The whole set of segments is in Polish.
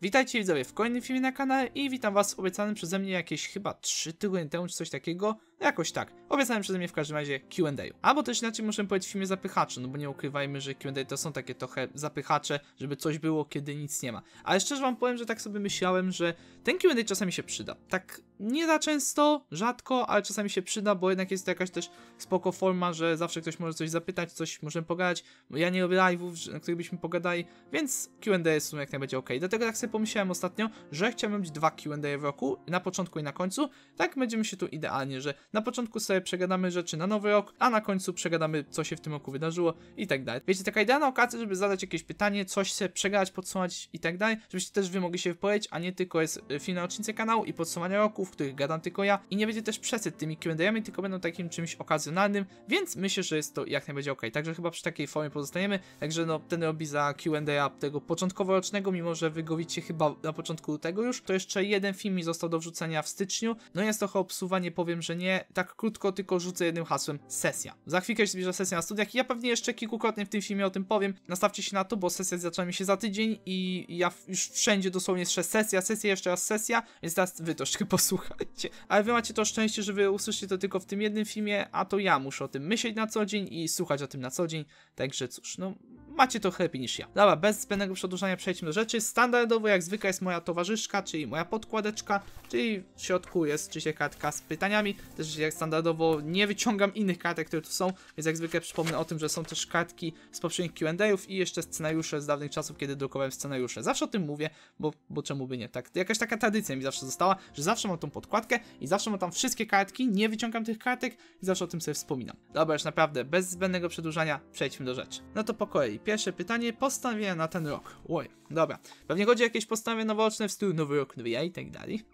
Witajcie widzowie w kolejnym filmie na kanale i witam was obiecanym przeze mnie jakieś chyba 3 tygodnie temu czy coś takiego, jakoś tak, obiecanym przeze mnie w każdym razie Q&A. Albo też inaczej muszę powiedzieć w filmie zapychacze, no bo nie ukrywajmy, że Q&A to są takie trochę zapychacze, żeby coś było kiedy nic nie ma. Ale szczerze wam powiem, że tak sobie myślałem, że ten Q&A czasami się przyda. Tak nie za często, rzadko, ale czasami się przyda, bo jednak jest to jakaś też spoko forma, że zawsze ktoś może coś zapytać, coś możemy pogadać. Ja nie robię live'ów, na których byśmy pogadali, więc Q&A jest w sumie jak najbardziej ok. Dlatego tak sobie pomyślałem ostatnio, że chciałbym mieć dwa Q&A w roku, na początku i na końcu. Tak będziemy się tu idealnie, że na początku sobie przegadamy rzeczy na nowy rok, a na końcu przegadamy co się w tym roku wydarzyło i tak dalej. Wiecie, taka idealna okazja, żeby zadać jakieś pytanie, coś sobie przegadać, podsumować i tak dalej, żebyście też wy mogli się wypowiedzieć, a nie tylko jest y, finał rocznicy kanału i podsumowanie roku, w których gadam tylko ja i nie będzie też przesyt tymi Q&A'ami, tylko będą takim czymś okazjonalnym, więc myślę, że jest to jak najbardziej ok. Także chyba przy takiej formie pozostaniemy, także no ten robi za Q&A tego początkowo rocznego, mimo że wygowicie chyba na początku tego już, to jeszcze jeden film mi został do wrzucenia w styczniu, no jest trochę obsuwanie, powiem, że nie, tak krótko tylko rzucę jednym hasłem, sesja. Za chwilkę się zbliża sesja na studiach i ja pewnie jeszcze kilkukrotnie w tym filmie o tym powiem, nastawcie się na to, bo sesja zaczyna mi się za tydzień i ja już wszędzie dosłownie jeszcze sesja, sesja, jeszcze raz sesja, więc teraz wy troszkę posłuchajcie słuchajcie. Ale wy macie to szczęście, że wy usłyszycie to tylko w tym jednym filmie, a to ja muszę o tym myśleć na co dzień i słuchać o tym na co dzień. Także cóż, no macie to lepiej niż ja. Dobra, bez zbędnego przedłużania przejdźmy do rzeczy. Standardowo jak zwykle jest moja towarzyszka, czyli moja podkładeczka, czyli w środku jest oczywiście kartka z pytaniami. Też jak standardowo nie wyciągam innych kartek, które tu są, więc jak zwykle przypomnę o tym, że są też kartki z poprzednich Q&A'ów i jeszcze scenariusze z dawnych czasów, kiedy drukowałem scenariusze. Zawsze o tym mówię, bo, bo czemu by nie? Tak, jakaś taka tradycja mi zawsze została, że zawsze mam tą podkładkę i zawsze mam tam wszystkie kartki, nie wyciągam tych kartek i zawsze o tym sobie wspominam. Dobra, już naprawdę bez zbędnego przedłużania przejdźmy do rzeczy. No to po kolei pierwsze pytanie, postawię na ten rok. Oj, dobra. Pewnie chodzi o jakieś postawy noworoczne w stylu nowy rok, nowy ja i tak dalej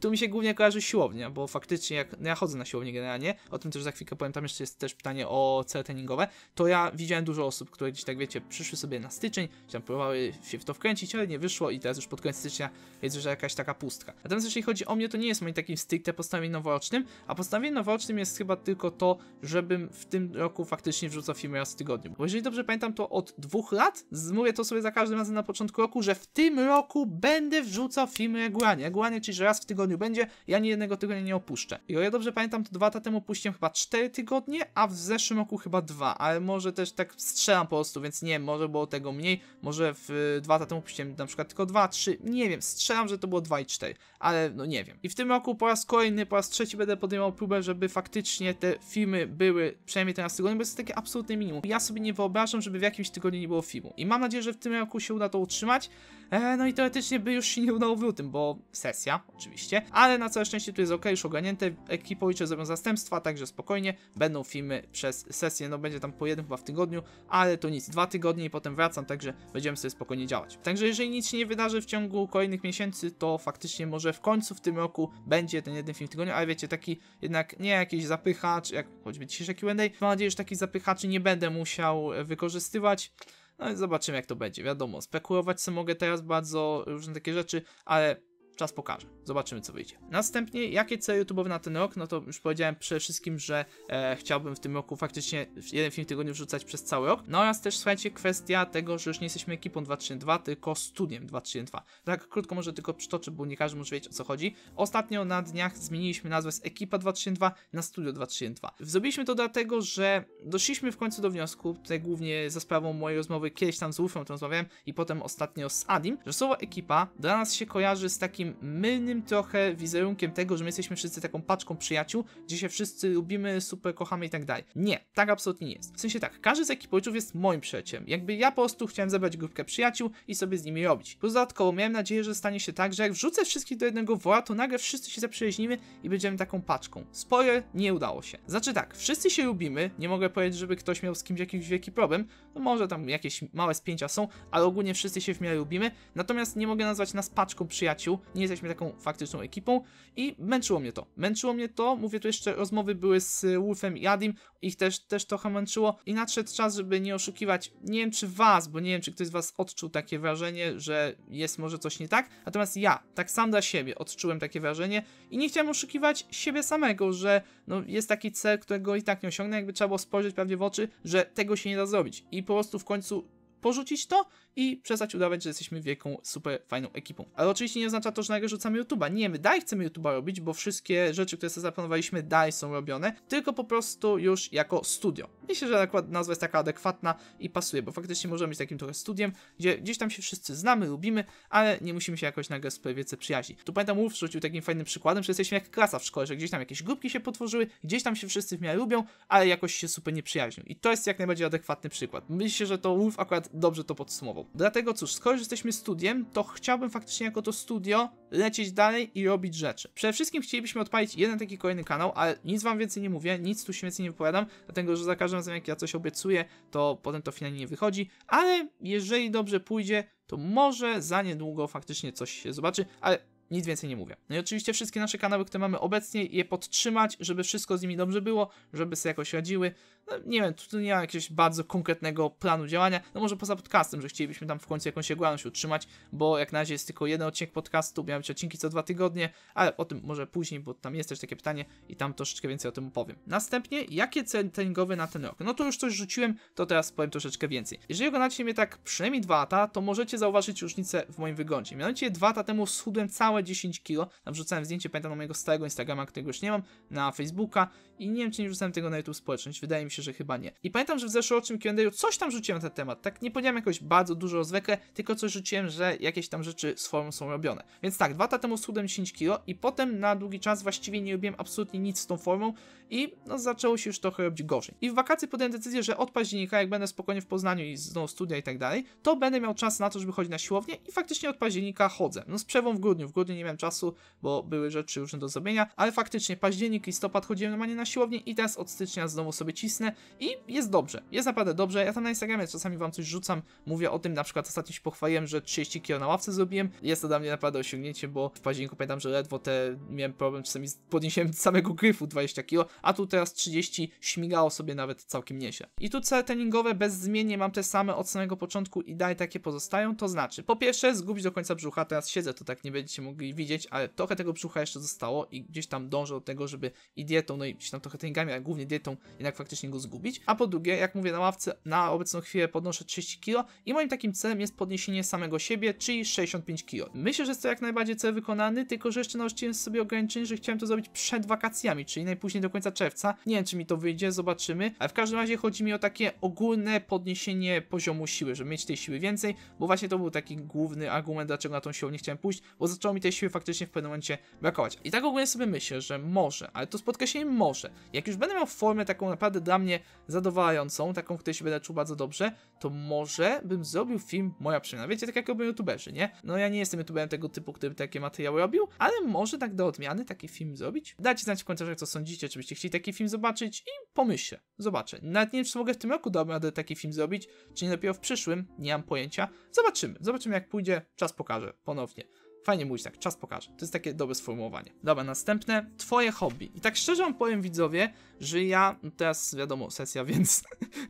tu, mi się głównie kojarzy siłownia, bo faktycznie jak ja chodzę na siłownię generalnie, o tym też za chwilkę powiem, tam jeszcze jest też pytanie o cele treningowe, to ja widziałem dużo osób, które gdzieś tak wiecie, przyszły sobie na styczeń, gdzieś tam próbowały się w to wkręcić, ale nie wyszło i teraz już pod koniec stycznia jest już jakaś taka pustka. Natomiast jeśli chodzi o mnie, to nie jest moim takim stricte postanowieniem noworocznym, a postanowieniem noworocznym jest chyba tylko to, żebym w tym roku faktycznie wrzucał film raz w tygodniu. Bo jeżeli dobrze pamiętam, to od dwóch lat, mówię to sobie za każdym razem na początku roku, że w tym roku będę wrzucał film regularnie, regularnie czy że raz w tygodniu będzie, ja nie jednego tygodnia nie opuszczę. I o ile ja dobrze pamiętam, to dwa lata temu opuściłem chyba cztery tygodnie, a w zeszłym roku chyba dwa, ale może też tak strzelam po prostu, więc nie może było tego mniej, może w dwa lata temu opuściłem na przykład tylko dwa, trzy, nie wiem, strzelam, że to było dwa i cztery, ale no nie wiem. I w tym roku po raz kolejny, po raz trzeci będę podejmował próbę, żeby faktycznie te filmy były przynajmniej teraz tygodniu, bo jest to takie absolutne minimum. Ja sobie nie wyobrażam, żeby w jakimś tygodniu nie było filmu. I mam nadzieję, że w tym roku się uda to utrzymać. E, no i teoretycznie by już się nie udało w lutym, bo sesja oczywiście, ale na całe szczęście tu jest ok, już ogarnięte, ekipa liczy zrobią zastępstwa, także spokojnie, będą filmy przez sesję, no będzie tam po jednym chyba w tygodniu, ale to nic, dwa tygodnie i potem wracam, także będziemy sobie spokojnie działać. Także jeżeli nic się nie wydarzy w ciągu kolejnych miesięcy, to faktycznie może w końcu w tym roku będzie ten jeden film w tygodniu, ale wiecie, taki jednak nie jakiś zapychacz, jak choćby dzisiejszy Q&A, mam nadzieję, że takich zapychaczy nie będę musiał wykorzystywać, no i zobaczymy, jak to będzie. Wiadomo, spekulować sobie mogę teraz bardzo różne takie rzeczy, ale czas pokaże. Zobaczymy, co wyjdzie. Następnie, jakie cele YouTube'owe na ten rok? No to już powiedziałem przede wszystkim, że e, chciałbym w tym roku faktycznie jeden film w tygodniu wrzucać przez cały rok. No oraz też, słuchajcie, kwestia tego, że już nie jesteśmy ekipą 232, tylko studiem 232. Tak krótko może tylko przytoczę, bo nie każdy może wiedzieć, o co chodzi. Ostatnio na dniach zmieniliśmy nazwę z Ekipa 232 na Studio 232. Zrobiliśmy to dlatego, że doszliśmy w końcu do wniosku, tutaj głównie za sprawą mojej rozmowy kiedyś tam z Wolfem, o tym rozmawiałem, i potem ostatnio z Adim, że słowo ekipa dla nas się kojarzy z takim mylnym trochę wizerunkiem tego, że my jesteśmy wszyscy taką paczką przyjaciół, gdzie się wszyscy lubimy, super kochamy i tak dalej. Nie, tak absolutnie nie jest. W sensie tak, każdy z ekipojczów jest moim przyjacielem. Jakby ja po prostu chciałem zabrać grupkę przyjaciół i sobie z nimi robić. Plus dodatkowo miałem nadzieję, że stanie się tak, że jak wrzucę wszystkich do jednego woła, to nagle wszyscy się zaprzyjaźnimy i będziemy taką paczką. Spoiler, nie udało się. Znaczy tak, wszyscy się lubimy, nie mogę powiedzieć, żeby ktoś miał z kimś jakiś wielki problem, no może tam jakieś małe spięcia są, ale ogólnie wszyscy się w miarę lubimy, natomiast nie mogę nazwać nas paczką przyjaciół, nie jesteśmy taką faktyczną ekipą i męczyło mnie to. Męczyło mnie to, mówię tu jeszcze, rozmowy były z Wolfem i Adim, ich też, też trochę męczyło i nadszedł czas, żeby nie oszukiwać, nie wiem czy was, bo nie wiem czy ktoś z was odczuł takie wrażenie, że jest może coś nie tak, natomiast ja, tak sam dla siebie odczułem takie wrażenie i nie chciałem oszukiwać siebie samego, że no, jest taki cel, którego i tak nie osiągnę, jakby trzeba było spojrzeć prawie w oczy, że tego się nie da zrobić i po prostu w końcu porzucić to i przestać udawać, że jesteśmy wielką, super fajną ekipą. Ale oczywiście nie oznacza to, że nagle rzucamy YouTube'a. Nie, my dalej chcemy YouTube'a robić, bo wszystkie rzeczy, które sobie zaplanowaliśmy, dalej są robione, tylko po prostu już jako studio. Myślę, że akurat nazwa jest taka adekwatna i pasuje, bo faktycznie możemy być takim trochę studiem, gdzie gdzieś tam się wszyscy znamy, lubimy, ale nie musimy się jakoś nagle super wiece przyjaźnić. Tu pamiętam Wolf rzucił takim fajnym przykładem, że jesteśmy jak klasa w szkole, że gdzieś tam jakieś grupki się potworzyły, gdzieś tam się wszyscy w miarę lubią, ale jakoś się super nie przyjaźnią. I to jest jak najbardziej adekwatny przykład. Myślę, że to Wolf akurat dobrze to podsumował. Dlatego cóż, skoro jesteśmy studiem, to chciałbym faktycznie jako to studio lecieć dalej i robić rzeczy. Przede wszystkim chcielibyśmy odpalić jeden taki kolejny kanał, ale nic wam więcej nie mówię, nic tu się więcej nie wypowiadam, dlatego że za każdym razem jak ja coś obiecuję, to potem to finalnie nie wychodzi, ale jeżeli dobrze pójdzie, to może za niedługo faktycznie coś się zobaczy, ale nic więcej nie mówię. No i oczywiście wszystkie nasze kanały, które mamy obecnie, je podtrzymać, żeby wszystko z nimi dobrze było, żeby sobie jakoś radziły no, nie wiem, tu nie ma jakiegoś bardzo konkretnego planu działania, no może poza podcastem, że chcielibyśmy tam w końcu jakąś regularność utrzymać, bo jak na razie jest tylko jeden odcinek podcastu, miały być odcinki co dwa tygodnie, ale o tym może później, bo tam jest też takie pytanie i tam troszeczkę więcej o tym opowiem. Następnie, jakie cele treningowe na ten rok? No to już coś rzuciłem, to teraz powiem troszeczkę więcej. Jeżeli oglądacie mnie tak przynajmniej dwa lata, to możecie zauważyć różnicę w moim wyglądzie. Mianowicie dwa lata temu schudłem całe 10 kg, tam wrzucałem zdjęcie, pamiętam, na mojego starego Instagrama, którego już nie mam, na Facebooka i nie wiem, czy nie wrzucałem tego na YouTube społeczność, wydaje mi się, że chyba nie. I pamiętam, że w zeszłorocznym Q&A coś tam rzuciłem na ten temat, tak nie powiedziałem jakoś bardzo dużo o zwykle, tylko coś rzuciłem, że jakieś tam rzeczy z formą są robione. Więc tak, dwa lata temu schudłem 10 kg i potem na długi czas właściwie nie robiłem absolutnie nic z tą formą i no, zaczęło się już trochę robić gorzej. I w wakacje podjąłem decyzję, że od października, jak będę spokojnie w Poznaniu i znowu studia i tak dalej, to będę miał czas na to, żeby chodzić na siłownię i faktycznie od października chodzę. No z przewą w grudniu, w grudniu nie miałem czasu, bo były rzeczy różne do zrobienia, ale faktycznie październik, listopad chodziłem normalnie na siłownię i teraz od stycznia znowu sobie cisnę obecne i jest dobrze, jest naprawdę dobrze. Ja tam na Instagramie czasami wam coś rzucam, mówię o tym, na przykład ostatnio się pochwaliłem, że 30 kilo na ławce zrobiłem. Jest to dla mnie naprawdę osiągnięcie, bo w październiku pamiętam, że ledwo te miałem problem, czasami podniesiłem samego gryfu 20 kilo, a tu teraz 30 śmigało sobie nawet całkiem niesie. I tu cele treningowe bezmiennie mam te same od samego początku i dalej takie pozostają, to znaczy po pierwsze zgubić do końca brzucha, teraz siedzę, to tak nie będziecie mogli widzieć, ale trochę tego brzucha jeszcze zostało i gdzieś tam dążę do tego, żeby i dietą, no i się tam trochę treningami, ale głównie dietą jednak faktycznie go zgubić, a po drugie, jak mówię, na ławce na obecną chwilę podnoszę 30 kg i moim takim celem jest podniesienie samego siebie, czyli 65 kg. Myślę, że jest to jak najbardziej cel wykonany, tylko że jeszcze nauczyłem sobie ograniczenie, że chciałem to zrobić przed wakacjami, czyli najpóźniej do końca czerwca. Nie wiem, czy mi to wyjdzie, zobaczymy, ale w każdym razie chodzi mi o takie ogólne podniesienie poziomu siły, żeby mieć tej siły więcej, bo właśnie to był taki główny argument, dlaczego na tą siłę nie chciałem pójść, bo zaczęło mi tej siły faktycznie w pewnym momencie brakować. I tak ogólnie sobie myślę, że może, ale to z podkreśleniem może, jak już będę miał formę taką naprawdę dla mnie zadowalającą, taką, której się będę czuł bardzo dobrze, to może bym zrobił film Moja Przemiana. Wiecie, tak jak robią youtuberzy, nie? No ja nie jestem youtuberem tego typu, który by takie materiały robił, ale może tak do odmiany taki film zrobić. Dajcie znać w komentarzach, co sądzicie, czy byście chcieli taki film zobaczyć i pomyślę, zobaczę. Nawet nie wiem, czy mogę w tym roku dałbym radę taki film zrobić, czy nie dopiero w przyszłym, nie mam pojęcia. Zobaczymy, zobaczymy jak pójdzie, czas pokaże ponownie. Fajnie mówić tak, czas pokaże. To jest takie dobre sformułowanie. Dobra, następne, twoje hobby. I tak szczerze wam powiem widzowie, że ja, no teraz wiadomo, sesja, więc,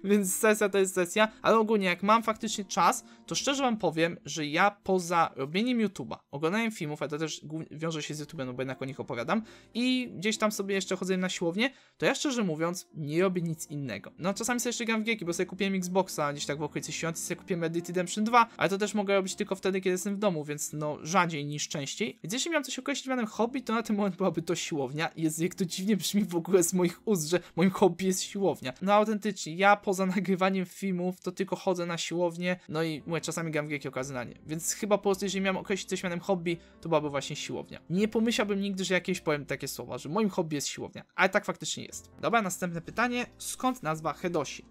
więc sesja to jest sesja, ale ogólnie jak mam faktycznie czas, to szczerze wam powiem, że ja poza robieniem YouTube'a, oglądaniem filmów, a to też wiąże się z YouTube'em, no bo jednak o nich opowiadam, i gdzieś tam sobie jeszcze chodzę na siłownię, to ja szczerze mówiąc nie robię nic innego. No czasami sobie jeszcze gram w gieki, bo sobie kupiłem Xboxa gdzieś tak w okolicy świąt, sobie kupiłem Red Dead Redemption 2, ale to też mogę robić tylko wtedy, kiedy jestem w domu, więc no rzadziej rzadziej niż częściej. Więc jeśli miałem coś określić mianem hobby, to na ten moment byłaby to siłownia. Jest, jak to dziwnie brzmi w ogóle z moich ust, że moim hobby jest siłownia. No autentycznie, ja poza nagrywaniem filmów to tylko chodzę na siłownię, no i mówię, czasami gram w gierki Więc chyba po prostu, jeżeli miałem określić coś mianem hobby, to byłaby właśnie siłownia. Nie pomyślałbym nigdy, że jakieś powiem takie słowa, że moim hobby jest siłownia, ale tak faktycznie jest. Dobra, następne pytanie. Skąd nazwa Hedosi?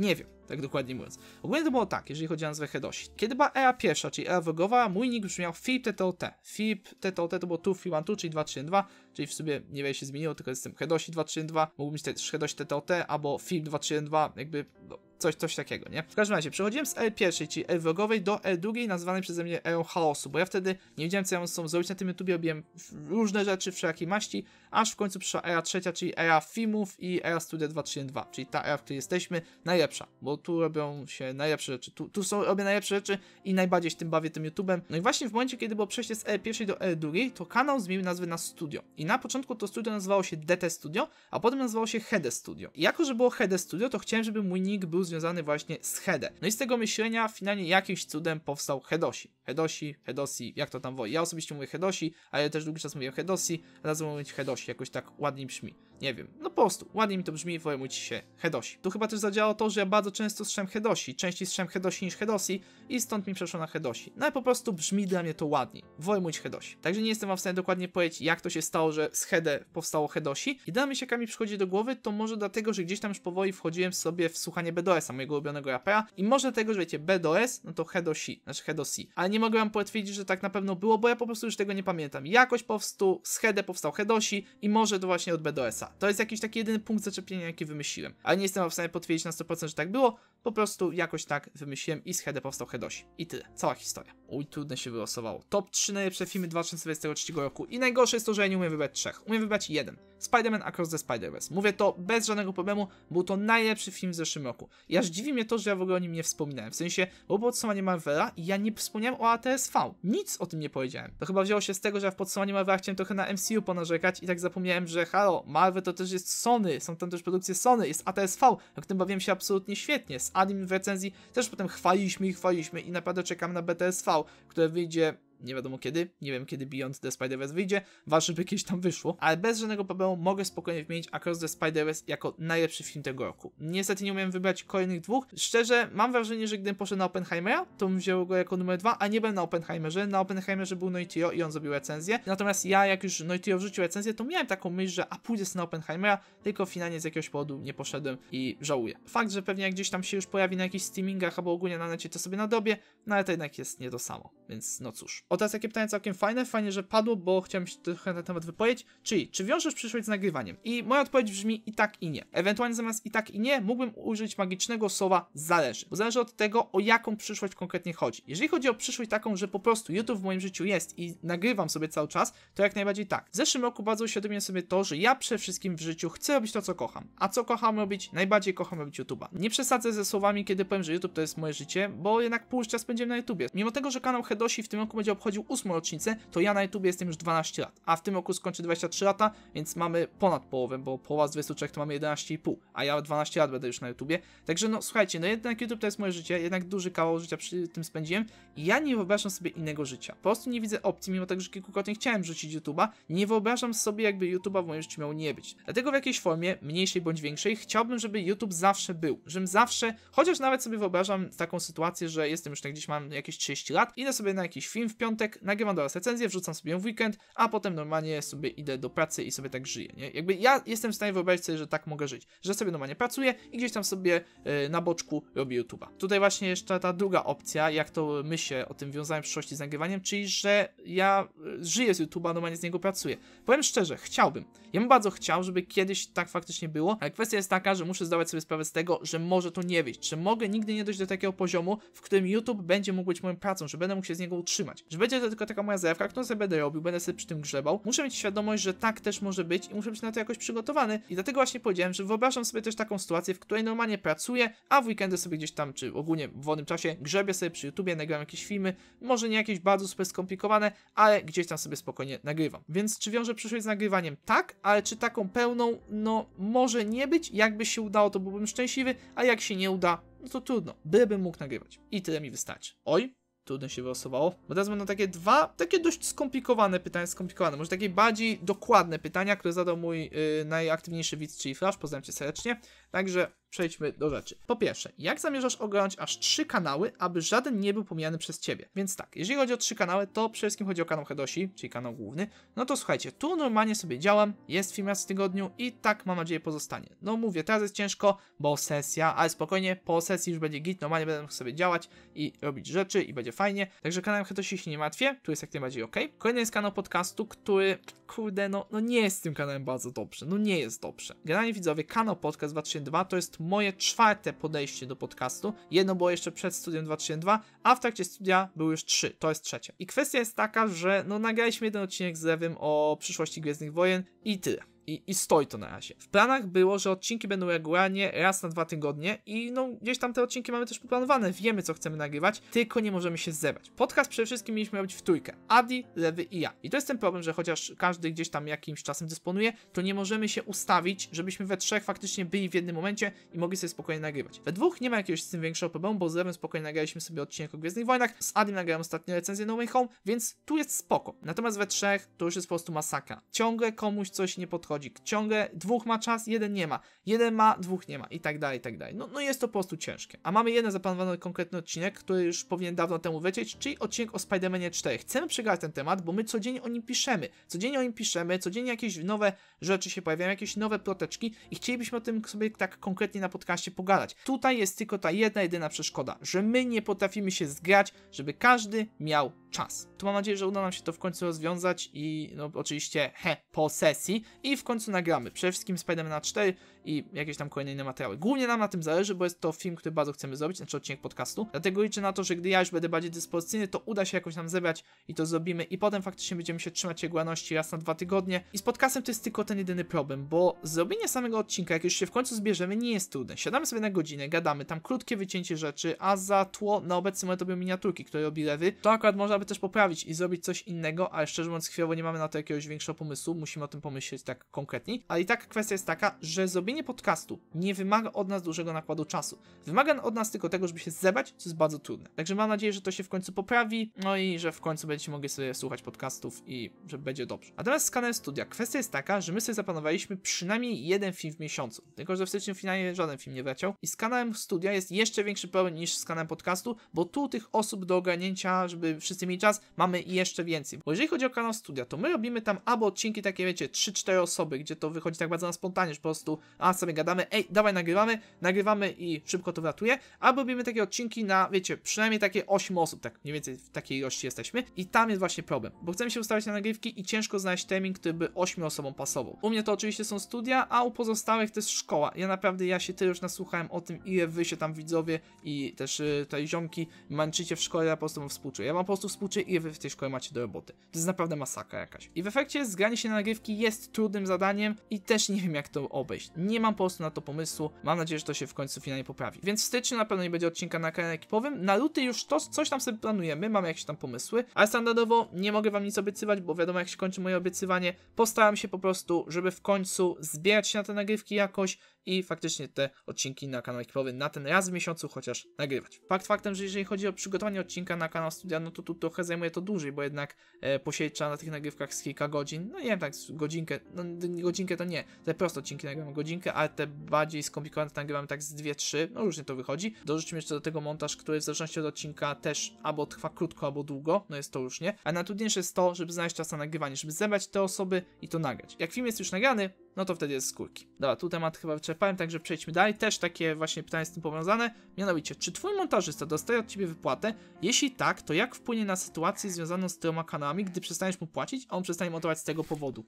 Nie wiem, tak dokładnie mówiąc. Ogólnie to było tak, jeżeli chodzi o nazwę Hedosi. Kiedy była era pierwsza, czyli era wrogowa, mój nick brzmiał FIP TTOT. FIP TTOT to było tu FIP 1 czyli 232, czyli w sobie niewiele się zmieniło, tylko jestem Hedosi 232, mógłbym być też Hedosi TTOT albo FIP 232, jakby no, coś, coś takiego, nie? W każdym razie, przechodziłem z L pierwszej, czyli L vlogowej, do L drugiej, nazwanej przeze mnie L chaosu, bo ja wtedy nie wiedziałem, co ja mam z sobą zrobić na tym YouTubie, robiłem różne rzeczy, wszelakiej maści, aż w końcu przyszła era trzecia, czyli era filmów i era Studio 232, czyli ta era, w której jesteśmy, najlepsza, bo tu robią się najlepsze rzeczy, tu, tu są, robię najlepsze rzeczy i najbardziej się tym bawię tym YouTubem. No i właśnie w momencie, kiedy było przejście z L pierwszej do L drugiej, to kanał zmienił nazwę na Studio. I na początku to studio nazywało się DT Studio, a potem nazywało się Hede e Studio. I jako, że było Hede e Studio, to chciałem, żeby mój nick był związany właśnie z Hede. No i z tego myślenia finalnie jakimś cudem powstał Hedosi. Hedosi, Hedosi, jak to tam woli. Ja osobiście mówię Hedosi, ale też długi czas mówię Hedosi, razem mówię Hedosi, jakoś tak ładnie brzmi. Nie wiem, no po prostu, ładnie mi to brzmi, wojmujcie się Hedosi. Tu chyba też zadziałało to, że ja bardzo często strzem Hedosi, częściej strzem Hedosi niż Hedosi i stąd mi przeszło na Hedosi. No ale po prostu brzmi dla mnie to ładniej, wojmujcie Hedosi. Także nie jestem wam w stanie dokładnie powiedzieć, jak to się stało, że z Hede powstało Hedosi. Jedyna się, jaka mi przychodzi do głowy, to może dlatego, że gdzieś tam już powoli wchodziłem sobie w słuchanie BDS-a, mojego ulubionego rapera i może tego, że wiecie, BDS, no to Hedosi, znaczy Hedosi. Ale nie mogę wam potwierdzić, że tak na pewno było, bo ja po prostu już tego nie pamiętam. Jakoś po prostu z Hede powstał Hedosi i może to właśnie od BDS-a psa. To jest jakiś taki jedyny punkt zaczepienia, jaki wymyśliłem. Ale nie jestem w stanie potwierdzić na 100%, że tak było. Po prostu jakoś tak wymyśliłem i z Hede powstał Hedosi. I tyle. Cała historia. Uj, trudne się wylosowało. Top 3 najlepsze filmy 2023 roku. I najgorsze jest to, że ja nie umiem wybrać trzech. Umiem wybrać jeden. Spider-Man Across the Spider-Verse. Mówię to bez żadnego problemu, był to najlepszy film w zeszłym roku. I aż dziwi mnie to, że ja w ogóle o nim nie wspominałem. W sensie, bo było podsumowanie Marvela i ja nie wspomniałem o ATSV. Nic o tym nie powiedziałem. To chyba wzięło się z tego, że ja w podsumowaniu Marvela chciałem trochę na MCU ponarzekać i tak zapomniałem, że halo, Marvel to też jest Sony, są tam też produkcje Sony, jest ATSV, o którym bawiłem się absolutnie świetnie. Z Anim w recenzji też potem chwaliliśmy i chwaliliśmy i naprawdę czekam na BTSV, które wyjdzie nie wiadomo kiedy, nie wiem kiedy Beyond the Spider-Verse wyjdzie, ważne by kiedyś tam wyszło, ale bez żadnego problemu mogę spokojnie wymienić Across the Spider-Verse jako najlepszy film tego roku. Niestety nie umiem wybrać kolejnych dwóch, szczerze mam wrażenie, że gdybym poszedł na Oppenheimera, to bym wziął go jako numer dwa, a nie byłem na Oppenheimerze, na Oppenheimerze był Noitio i on zrobił recenzję, natomiast ja jak już Noitio wrzucił recenzję, to miałem taką myśl, że a pójdę na Oppenheimera, tylko finalnie z jakiegoś powodu nie poszedłem i żałuję. Fakt, że pewnie jak gdzieś tam się już pojawi na jakichś streamingach albo ogólnie na necie, to sobie dobie, no ale to jednak jest nie to samo, więc no cóż. O jest takie pytanie całkiem fajne, fajnie, że padło, bo chciałem się trochę na temat wypowiedzieć, czyli czy wiążesz przyszłość z nagrywaniem? I moja odpowiedź brzmi i tak i nie. Ewentualnie zamiast i tak i nie, mógłbym użyć magicznego słowa zależy, bo zależy od tego, o jaką przyszłość konkretnie chodzi. Jeżeli chodzi o przyszłość taką, że po prostu YouTube w moim życiu jest i nagrywam sobie cały czas, to jak najbardziej tak. W zeszłym roku bardzo uświadomiłem sobie to, że ja przede wszystkim w życiu chcę robić to, co kocham. A co kocham robić? Najbardziej kocham robić YouTube'a. Nie przesadzę ze słowami, kiedy powiem, że YouTube to jest moje życie, bo jednak pół czas spędziłem na YouTubie. Mimo tego, że kanał Hedosi w tym roku będzie obchodził ósmą rocznicę, to ja na YouTube jestem już 12 lat, a w tym roku skończę 23 lata, więc mamy ponad połowę, bo połowa z 23 to mamy 11,5, a ja 12 lat będę już na YouTubie. Także no słuchajcie, no jednak YouTube to jest moje życie, jednak duży kawał życia przy tym spędziłem i ja nie wyobrażam sobie innego życia. Po prostu nie widzę opcji, mimo tego, że kilkukrotnie chciałem rzucić YouTube'a, nie wyobrażam sobie jakby YouTube'a w moim życiu miał nie być. Dlatego w jakiejś formie, mniejszej bądź większej, chciałbym, żeby YouTube zawsze był, żebym zawsze, chociaż nawet sobie wyobrażam taką sytuację, że jestem już tak gdzieś mam jakieś 30 lat, idę sobie na jakiś film w piątek, piątek, nagrywam do Was recenzję, wrzucam sobie ją w weekend, a potem normalnie sobie idę do pracy i sobie tak żyję, nie? Jakby ja jestem w stanie wyobrazić sobie, że tak mogę żyć, że sobie normalnie pracuję i gdzieś tam sobie yy, na boczku robię YouTube'a. Tutaj właśnie jeszcze ta druga opcja, jak to my się o tym wiązałem w przyszłości z nagrywaniem, czyli że ja e, żyję z YouTube'a, normalnie z niego pracuję. Powiem szczerze, chciałbym. Ja bym bardzo chciał, żeby kiedyś tak faktycznie było, ale kwestia jest taka, że muszę zdawać sobie sprawę z tego, że może to nie wyjść, że mogę nigdy nie dojść do takiego poziomu, w którym YouTube będzie mógł być moją pracą, że będę mógł się z niego utrzymać, że będzie to tylko taka moja zajawka, którą sobie będę robił, będę sobie przy tym grzebał. Muszę mieć świadomość, że tak też może być i muszę być na to jakoś przygotowany i dlatego właśnie powiedziałem, że wyobrażam sobie też taką sytuację, w której normalnie pracuję, a w weekendy sobie gdzieś tam, czy ogólnie w wolnym czasie grzebię sobie przy YouTubie, nagrywam jakieś filmy, może nie jakieś bardzo super skomplikowane, ale gdzieś tam sobie spokojnie nagrywam. Więc czy wiąże przyszłość z nagrywaniem? Tak, ale czy taką pełną? No może nie być, jakby się udało, to byłbym szczęśliwy, a jak się nie uda, no to trudno, bym mógł nagrywać. I tyle mi wystarczy. Oj, trudno się wylosowało. Bo teraz będą takie dwa, takie dość skomplikowane pytania, skomplikowane, może takie bardziej dokładne pytania, które zadał mój yy, najaktywniejszy widz, czyli Flash, pozdrawiam cię serdecznie. Także przejdźmy do rzeczy. Po pierwsze, jak zamierzasz oglądać aż trzy kanały, aby żaden nie był pomijany przez ciebie? Więc tak, jeżeli chodzi o trzy kanały, to przede wszystkim chodzi o kanał Hedosi, czyli kanał główny. No to słuchajcie, tu normalnie sobie działam, jest film raz w tygodniu i tak mam nadzieję pozostanie. No mówię, teraz jest ciężko, bo sesja, ale spokojnie, po sesji już będzie git, normalnie będę mógł sobie działać i robić rzeczy i będzie fajnie. Także kanał Hedosi się nie martwię, tu jest jak najbardziej ok. Kolejny jest kanał podcastu, który, kurde, no, no nie jest tym kanałem bardzo dobrze, no nie jest dobrze. Generalnie widzowie, kanał podcast 23 2 to jest moje czwarte podejście do podcastu. Jedno było jeszcze przed studiem 2002, a w trakcie studia były już trzy, to jest trzecie. I kwestia jest taka, że no nagraliśmy jeden odcinek z Lewym o przyszłości Gwiezdnych Wojen i tyle. I, I stoi to na razie. W planach było, że odcinki będą regularnie raz na dwa tygodnie i no gdzieś tam te odcinki mamy też poplanowane, wiemy co chcemy nagrywać, tylko nie możemy się zebrać. Podcast przede wszystkim mieliśmy robić w trójkę. Adi, Lewy i ja. I to jest ten problem, że chociaż każdy gdzieś tam jakimś czasem dysponuje, to nie możemy się ustawić, żebyśmy we trzech faktycznie byli w jednym momencie i mogli sobie spokojnie nagrywać. We dwóch nie ma jakiegoś z tym większego problemu, bo z Lewym spokojnie nagraliśmy sobie odcinek o Gwiezdnych Wojnach, z Adi nagrałem ostatnie recenzję No Way Home, więc tu jest spoko. Natomiast we trzech to już jest po prostu masakra. Ciągle komuś coś nie podchodzi wchodzi ciągle, dwóch ma czas, jeden nie ma, jeden ma, dwóch nie ma i tak dalej, i tak dalej. No, no jest to po prostu ciężkie. A mamy jeden zaplanowany konkretny odcinek, który już powinien dawno temu wyciec, czyli odcinek o Spider-Manie 4. Chcemy przegrać ten temat, bo my codziennie o nim piszemy. Codziennie o nim piszemy, codziennie jakieś nowe rzeczy się pojawiają, jakieś nowe ploteczki i chcielibyśmy o tym sobie tak konkretnie na podcaście pogadać. Tutaj jest tylko ta jedna, jedyna przeszkoda, że my nie potrafimy się zgrać, żeby każdy miał czas. Tu mam nadzieję, że uda nam się to w końcu rozwiązać i no oczywiście he, po sesji i w w końcu nagramy. Przede wszystkim Spider-Man 4, i jakieś tam kolejne inne materiały. Głównie nam na tym zależy, bo jest to film, który bardzo chcemy zrobić, znaczy odcinek podcastu. Dlatego liczę na to, że gdy ja już będę bardziej dyspozycyjny, to uda się jakoś nam zebrać i to zrobimy i potem faktycznie będziemy się trzymać regularności raz na dwa tygodnie. I z podcastem to jest tylko ten jedyny problem, bo zrobienie samego odcinka, jak już się w końcu zbierzemy, nie jest trudne. Siadamy sobie na godzinę, gadamy, tam krótkie wycięcie rzeczy, a za tło na obecnym moment robią miniaturki, które robi lewy. To akurat można by też poprawić i zrobić coś innego, ale szczerze mówiąc chwilowo nie mamy na to jakiegoś większego pomysłu, musimy o tym pomyśleć tak konkretnie, Ale i tak kwestia jest taka, że zrobienie tworzenie podcastu nie wymaga od nas dużego nakładu czasu. Wymaga od nas tylko tego, żeby się zebrać, co jest bardzo trudne. Także mam nadzieję, że to się w końcu poprawi, no i że w końcu będziecie mogli sobie słuchać podcastów i że będzie dobrze. Natomiast Scanner Studia. Kwestia jest taka, że my sobie zaplanowaliśmy przynajmniej jeden film w miesiącu. Tylko, że w styczniu finalnie żaden film nie wleciał. I z kanałem Studia jest jeszcze większy problem niż z kanałem podcastu, bo tu tych osób do ogarnięcia, żeby wszyscy mieli czas, mamy jeszcze więcej. Bo jeżeli chodzi o kanał Studia, to my robimy tam albo odcinki takie, wiecie, 3-4 osoby, gdzie to wychodzi tak bardzo na spontanie, że po prostu a sobie gadamy, ej, dawaj nagrywamy, nagrywamy i szybko to wratuje, albo robimy takie odcinki na, wiecie, przynajmniej takie 8 osób, tak mniej więcej w takiej ilości jesteśmy i tam jest właśnie problem, bo chcemy się ustawić na nagrywki i ciężko znaleźć termin, który by 8 osobom pasował. U mnie to oczywiście są studia, a u pozostałych to jest szkoła. Ja naprawdę, ja się tyle już nasłuchałem o tym, ile wy się tam widzowie i też y, tutaj ziomki męczycie w szkole, ja po prostu wam współczuję. Ja wam po prostu współczuję, ile wy w tej szkole macie do roboty. To jest naprawdę masakra jakaś. I w efekcie zgranie się na nagrywki jest trudnym zadaniem i też nie wiem, jak to obejść. Nie nie mam po prostu na to pomysłu. Mam nadzieję, że to się w końcu finalnie poprawi. Więc w styczniu na pewno nie będzie odcinka na kanale ekipowym. Na luty już to, coś tam sobie planujemy, mamy jakieś tam pomysły, ale standardowo nie mogę wam nic obiecywać, bo wiadomo jak się kończy moje obiecywanie. Postaram się po prostu, żeby w końcu zbierać się na te nagrywki jakoś i faktycznie te odcinki na kanał ekipowy na ten raz w miesiącu chociaż nagrywać. Fakt faktem, że jeżeli chodzi o przygotowanie odcinka na kanał studia, no to tu trochę zajmuje to dłużej, bo jednak e, posiedzieć trzeba na tych nagrywkach z kilka godzin, no nie wiem, tak godzinkę, no godzinkę to nie, te proste odcinki nagrywam godzinkę, ale te bardziej skomplikowane nagrywamy tak z 2-3, no różnie to wychodzi. Dorzućmy jeszcze do tego montaż, który w zależności od odcinka też albo trwa krótko, albo długo, no jest to różnie. A najtrudniejsze jest to, żeby znaleźć czas na nagrywanie, żeby zebrać te osoby i to nagrać. Jak film jest już nagrany, no to wtedy jest skórki. Dobra, tu temat chyba wyczerpałem, także przejdźmy dalej. Też takie właśnie pytanie z tym powiązane, mianowicie, czy twój montażysta dostaje od ciebie wypłatę? Jeśli tak, to jak wpłynie na sytuację związaną z tymi kanałami, gdy przestaniesz mu płacić, a on przestanie montować z tego powodu?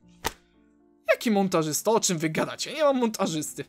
Jaki montażysta? O czym wy gadacie? nie mam montażysty.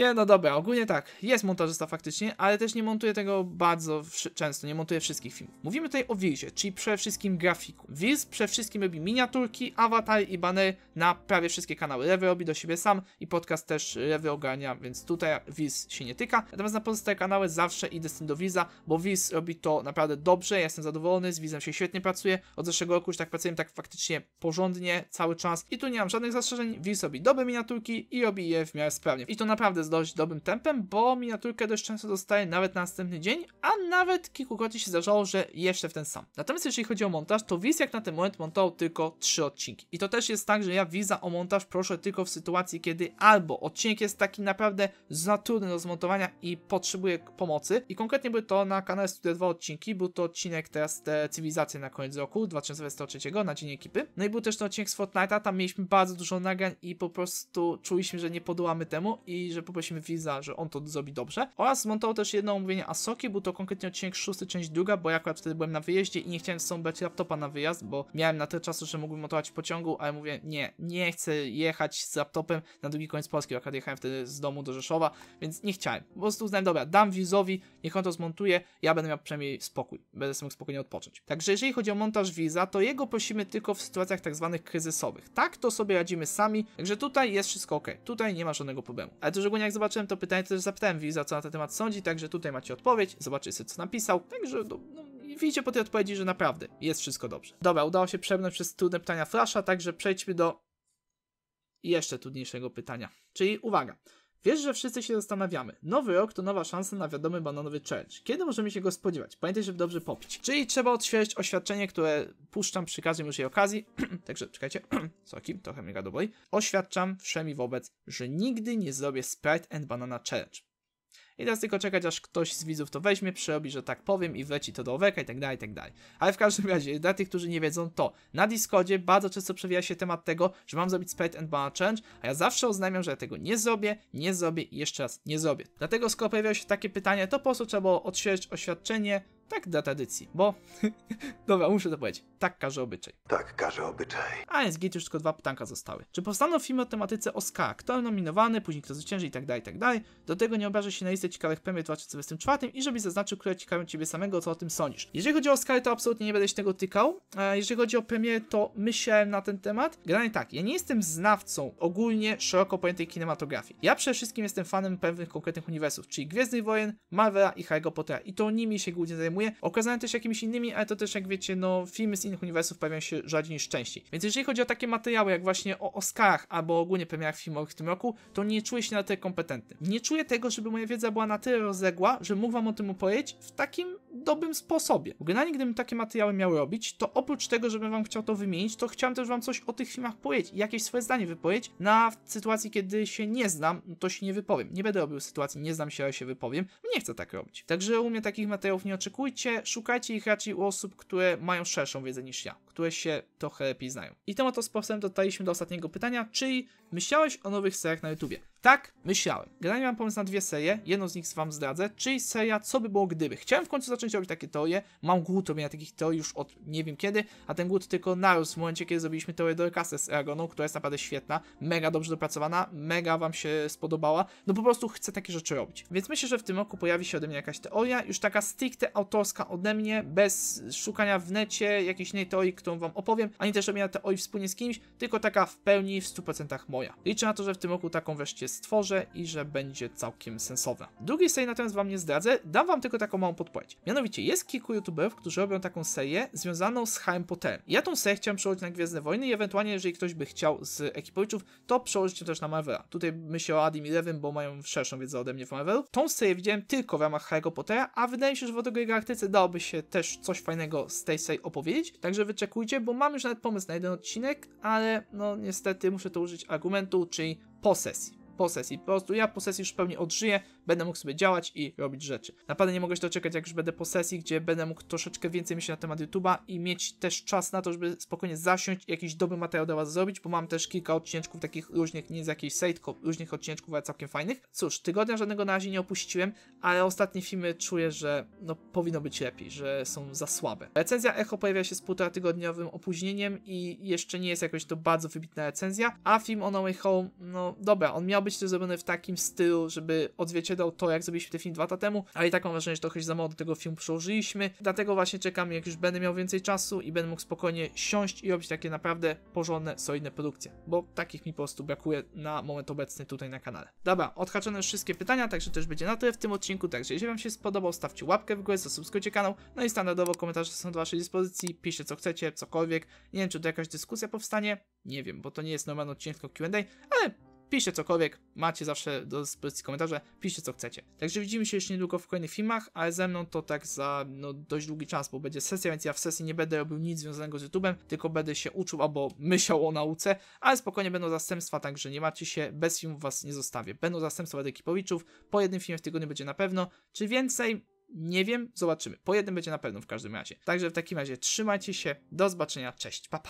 Nie, no dobra, ogólnie tak, jest montażysta faktycznie, ale też nie montuje tego bardzo często, nie montuje wszystkich filmów. Mówimy tutaj o Wirzie, czyli przede wszystkim grafiku. Wirz przede wszystkim robi miniaturki, awatar i banery na prawie wszystkie kanały. Lewy robi do siebie sam i podcast też Lewy ogarnia, więc tutaj Wirz się nie tyka. Natomiast na pozostałe kanały zawsze idę z tym do Wirza, bo Wirz robi to naprawdę dobrze, ja jestem zadowolony, z Wirzem się świetnie pracuje. Od zeszłego roku już tak pracujemy tak faktycznie porządnie, cały czas i tu nie mam żadnych zastrzeżeń. Wirz robi dobre miniaturki i robi je w miarę sprawnie. I to naprawdę dość dobrym tempem, bo miniaturkę dość często dostaję nawet na następny dzień, a nawet kilkukrotnie się zdarzało, że jeszcze w ten sam. Natomiast jeżeli chodzi o montaż, to Wiz jak na ten moment montował tylko 3 odcinki. I to też jest tak, że ja Wiza o montaż proszę tylko w sytuacji, kiedy albo odcinek jest taki naprawdę za trudny do zmontowania i potrzebuje pomocy. I konkretnie były to na kanale Studio 2 odcinki, był to odcinek teraz te cywilizacje na koniec roku 2023 na dzień ekipy. No i był też ten odcinek z Fortnite'a, tam mieliśmy bardzo dużo nagrań i po prostu czuliśmy, że nie podołamy temu i że poprosimy Wiza, że on to zrobi dobrze. Oraz zmontował też jedno omówienie Asoki, był to konkretnie odcinek 6, część druga, bo ja akurat wtedy byłem na wyjeździe i nie chciałem z sobą brać laptopa na wyjazd, bo miałem na tyle czasu, że mógłbym montować w pociągu, ale mówię, nie, nie chcę jechać z laptopem na drugi koniec Polski, akurat jechałem wtedy z domu do Rzeszowa, więc nie chciałem. Po prostu uznałem, dobra, dam Wizowi, niech on to zmontuje, ja będę miał przynajmniej spokój, będę sobie mógł spokojnie odpocząć. Także jeżeli chodzi o montaż Wiza, to jego prosimy tylko w sytuacjach tak zwanych kryzysowych. Tak to sobie radzimy sami, także tutaj jest wszystko ok, tutaj nie ma żadnego problemu. Ale to, jak zobaczyłem to pytanie, to też zapytałem Wiza, co na ten temat sądzi, także tutaj macie odpowiedź, zobaczycie sobie, co napisał, także no, no, widzicie po tej odpowiedzi, że naprawdę jest wszystko dobrze. Dobra, udało się przebrnąć przez trudne pytania Flasha, także przejdźmy do jeszcze trudniejszego pytania, czyli uwaga. Wiesz, że wszyscy się zastanawiamy. Nowy rok to nowa szansa na wiadomy bananowy challenge. Kiedy możemy się go spodziewać? Pamiętaj, żeby dobrze popić. Czyli trzeba odświeżyć oświadczenie, które puszczam przy każdej możliwej okazji. Także czekajcie, soki, trochę mega dobry. Oświadczam wszemi wobec, że nigdy nie zrobię Sprite and Banana Challenge i teraz tylko czekać, aż ktoś z widzów to weźmie, przerobi, że tak powiem i wleci to do oweka i tak dalej, i tak dalej. Ale w każdym razie, dla tych, którzy nie wiedzą, to na Discordzie bardzo często przewija się temat tego, że mam zrobić Spade and Banana Challenge, a ja zawsze oznajmiam, że ja tego nie zrobię, nie zrobię i jeszcze raz nie zrobię. Dlatego skoro pojawiają się takie pytania, to po prostu trzeba było odświeżyć oświadczenie, tak dla tradycji, bo... Dobra, muszę to powiedzieć. Tak każe obyczaj. Tak każe obyczaj. A więc git już tylko dwa pytanka zostały. Czy powstaną filmy o tematyce Oscar, Kto nominowany, później kto zwycięży i tak dalej, i tak dalej. Do tego nie obrażę się na listę ciekawych premier 2024 i żebyś zaznaczył, które ciekawią ciebie samego, co o tym sądzisz. Jeżeli chodzi o Oscar, to absolutnie nie będę się tego tykał. A jeżeli chodzi o premiery, to myślałem na ten temat. Generalnie tak, ja nie jestem znawcą ogólnie szeroko pojętej kinematografii. Ja przede wszystkim jestem fanem pewnych konkretnych uniwersów, czyli Gwiezdnych Wojen, Marvela i Harry'ego Pottera i to nimi się głównie zajmuję zajmuje. Okazałem też jakimiś innymi, ale to też jak wiecie, no filmy z innych uniwersów pojawiają się rzadziej niż częściej. Więc jeżeli chodzi o takie materiały jak właśnie o Oscarach albo ogólnie premierach filmowych w tym roku, to nie czuję się na tyle kompetentny. Nie czuję tego, żeby moja wiedza była na tyle rozległa, że mógł wam o tym opowiedzieć w takim dobrym sposobie. Generalnie gdybym takie materiały miał robić, to oprócz tego, żebym wam chciał to wymienić, to chciałem też wam coś o tych filmach powiedzieć, jakieś swoje zdanie wypowiedzieć. Na sytuacji, kiedy się nie znam, to się nie wypowiem. Nie będę robił sytuacji, nie znam się, ale się wypowiem. Nie chcę tak robić. Także u mnie takich materiałów nie oczekujcie, szukajcie ich raczej u osób, które mają szerszą wiedzę niż ja, które się trochę lepiej znają. I temat to z powrotem dotarliśmy do ostatniego pytania, czyli myślałeś o nowych seriach na YouTubie? Tak myślałem. Generalnie mam pomysł na dwie serie, jedną z nich wam zdradzę, czyli seria Co by było gdyby. Chciałem w końcu zacząć robić takie teorie, mam głód robienia takich teorii już od nie wiem kiedy, a ten głód tylko narósł w momencie, kiedy zrobiliśmy teorię Dorcasa z Aragoną, która jest naprawdę świetna, mega dobrze dopracowana, mega wam się spodobała, no po prostu chcę takie rzeczy robić. Więc myślę, że w tym roku pojawi się ode mnie jakaś teoria, już taka stricte autorska ode mnie, bez szukania w necie jakiejś innej teorii, którą wam opowiem, ani też robienia teorii wspólnie z kimś, tylko taka w pełni, w 100% moja. Liczę na to, że w tym roku taką wreszcie stworzę i że będzie całkiem sensowna. Drugiej serii natomiast wam nie zdradzę, dam wam tylko taką małą podpowiedź. Mianowicie jest kilku youtuberów, którzy robią taką serię związaną z Harry Potterem. Ja tą serię chciałem przełożyć na Gwiezdne Wojny i ewentualnie jeżeli ktoś by chciał z ekipowiczów, to przełożyć ją też na Marvela. Tutaj myślę o Adam i Lewym, bo mają szerszą wiedzę ode mnie w Marvelu. Tą serię widziałem tylko w ramach Harry Pottera, a wydaje mi się, że w drugiej Galaktyce dałoby się też coś fajnego z tej serii opowiedzieć, także wyczekujcie, bo mam już nawet pomysł na jeden odcinek, ale no niestety muszę to użyć argumentu, czyli po sesji po sesji. Po prostu ja po sesji już pewnie odżyję, będę mógł sobie działać i robić rzeczy. Naprawdę nie mogę się doczekać, jak już będę po sesji, gdzie będę mógł troszeczkę więcej myśleć na temat YouTube'a i mieć też czas na to, żeby spokojnie zasiąść i jakiś dobry materiał dla Was zrobić, bo mam też kilka odcineczków takich różnych, nie z jakiejś sejtko, różnych odcineczków, ale całkiem fajnych. Cóż, tygodnia żadnego na razie nie opuściłem, ale ostatnie filmy czuję, że no powinno być lepiej, że są za słabe. Recenzja Echo pojawia się z półtora tygodniowym opóźnieniem i jeszcze nie jest jakoś to bardzo wybitna recenzja, a film On Way Home, no dobra, on miał być być to zrobione w takim stylu, żeby odzwierciedlał to, jak zrobiliśmy ten film dwa lata temu, ale i tak mam wrażenie, że trochę za mało do tego filmu przełożyliśmy. dlatego właśnie czekam, jak już będę miał więcej czasu i będę mógł spokojnie siąść i robić takie naprawdę porządne, solidne produkcje, bo takich mi po prostu brakuje na moment obecny tutaj na kanale. Dobra, odhaczone już wszystkie pytania, także też będzie na tyle w tym odcinku, także jeśli wam się spodobał, stawcie łapkę w górę, zasubskrybujcie kanał, no i standardowo komentarze są do waszej dyspozycji, piszcie co chcecie, cokolwiek, nie wiem czy tu jakaś dyskusja powstanie, nie wiem, bo to nie jest normalny odcinek Q&A, ale Piszcie cokolwiek, macie zawsze do dyspozycji komentarze, piszcie co chcecie. Także widzimy się już niedługo w kolejnych filmach, ale ze mną to tak za no, dość długi czas, bo będzie sesja, więc ja w sesji nie będę robił nic związanego z YouTube'em, tylko będę się uczył albo myślał o nauce, ale spokojnie będą zastępstwa, także nie macie się, bez filmów was nie zostawię. Będą zastępstwa dla ekipowiczów, po jednym filmie w tygodniu będzie na pewno, czy więcej, nie wiem, zobaczymy. Po jednym będzie na pewno w każdym razie. Także w takim razie trzymajcie się, do zobaczenia, cześć, papa. Pa.